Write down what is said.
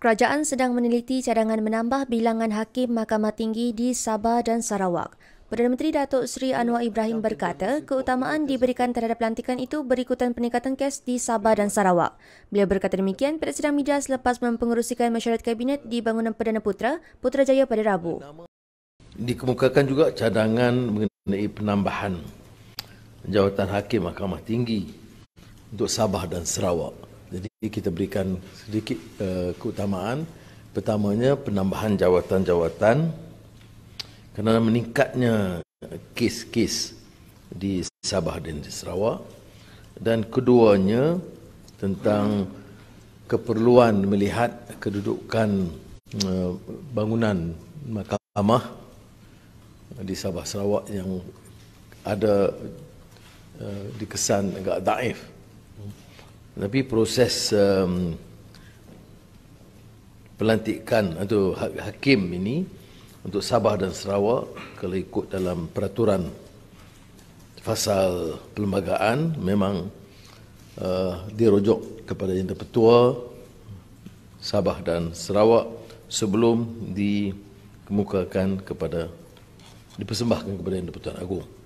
Kerajaan sedang meneliti cadangan menambah bilangan hakim Mahkamah Tinggi di Sabah dan Sarawak. Perdana Menteri Datuk Seri Anwar Ibrahim berkata, keutamaan diberikan terhadap pelantikan itu berikutan peningkatan kes di Sabah dan Sarawak. Beliau berkata demikian pada sidang media selepas mempengerusikan mesyuarat kabinet di bangunan Perdana Putra, Putrajaya pada Rabu. Dikemukakan juga cadangan mengenai penambahan jawatan hakim Mahkamah Tinggi untuk Sabah dan Sarawak. Jadi kita berikan sedikit uh, keutamaan. Pertamanya penambahan jawatan-jawatan kerana meningkatnya kes-kes di Sabah dan di Sarawak. Dan keduanya tentang keperluan melihat kedudukan uh, bangunan mahkamah di Sabah Sarawak yang ada uh, eh, dikesan agak daif. Tapi proses um, pelantikan atau ha-, hakim ini untuk Sabah dan Sarawak kalau ikut dalam peraturan fasal perlembagaan memang uh, dirujuk kepada yang Petua Sabah dan Sarawak sebelum dikemukakan kepada dipersembahkan kepada Yang Dipertuan Agung.